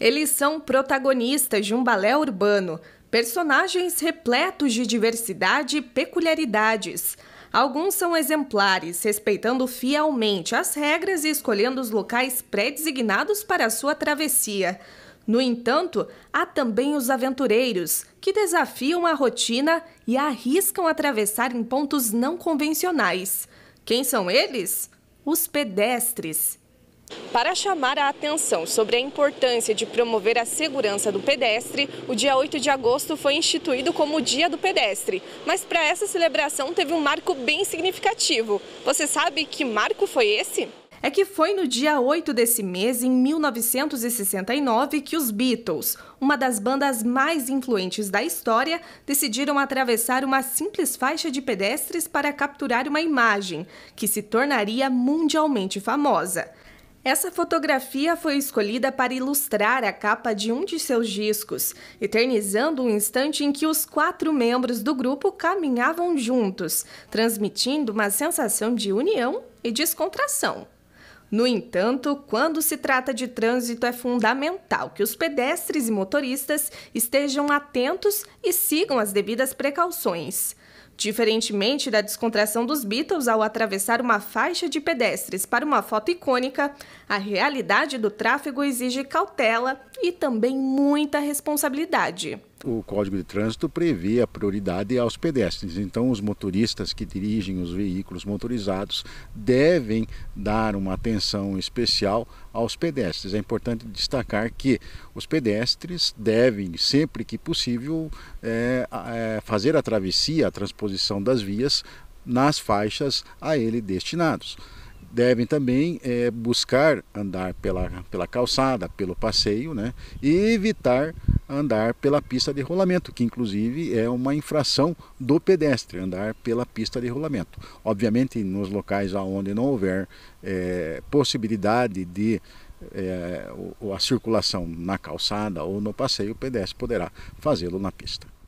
Eles são protagonistas de um balé urbano, personagens repletos de diversidade e peculiaridades. Alguns são exemplares, respeitando fielmente as regras e escolhendo os locais pré-designados para a sua travessia. No entanto, há também os aventureiros, que desafiam a rotina e arriscam atravessar em pontos não convencionais. Quem são eles? Os pedestres. Para chamar a atenção sobre a importância de promover a segurança do pedestre, o dia 8 de agosto foi instituído como o Dia do Pedestre. Mas para essa celebração teve um marco bem significativo. Você sabe que marco foi esse? é que foi no dia 8 desse mês, em 1969, que os Beatles, uma das bandas mais influentes da história, decidiram atravessar uma simples faixa de pedestres para capturar uma imagem que se tornaria mundialmente famosa. Essa fotografia foi escolhida para ilustrar a capa de um de seus discos, eternizando um instante em que os quatro membros do grupo caminhavam juntos, transmitindo uma sensação de união e descontração. No entanto, quando se trata de trânsito, é fundamental que os pedestres e motoristas estejam atentos e sigam as devidas precauções. Diferentemente da descontração dos Beatles ao atravessar uma faixa de pedestres para uma foto icônica, a realidade do tráfego exige cautela e também muita responsabilidade o Código de Trânsito prevê a prioridade aos pedestres. Então, os motoristas que dirigem os veículos motorizados devem dar uma atenção especial aos pedestres. É importante destacar que os pedestres devem, sempre que possível, é, é, fazer a travessia, a transposição das vias nas faixas a ele destinados devem também é, buscar andar pela, pela calçada, pelo passeio, né? E evitar andar pela pista de rolamento, que inclusive é uma infração do pedestre, andar pela pista de rolamento. Obviamente, nos locais onde não houver é, possibilidade de é, a circulação na calçada ou no passeio, o pedestre poderá fazê-lo na pista.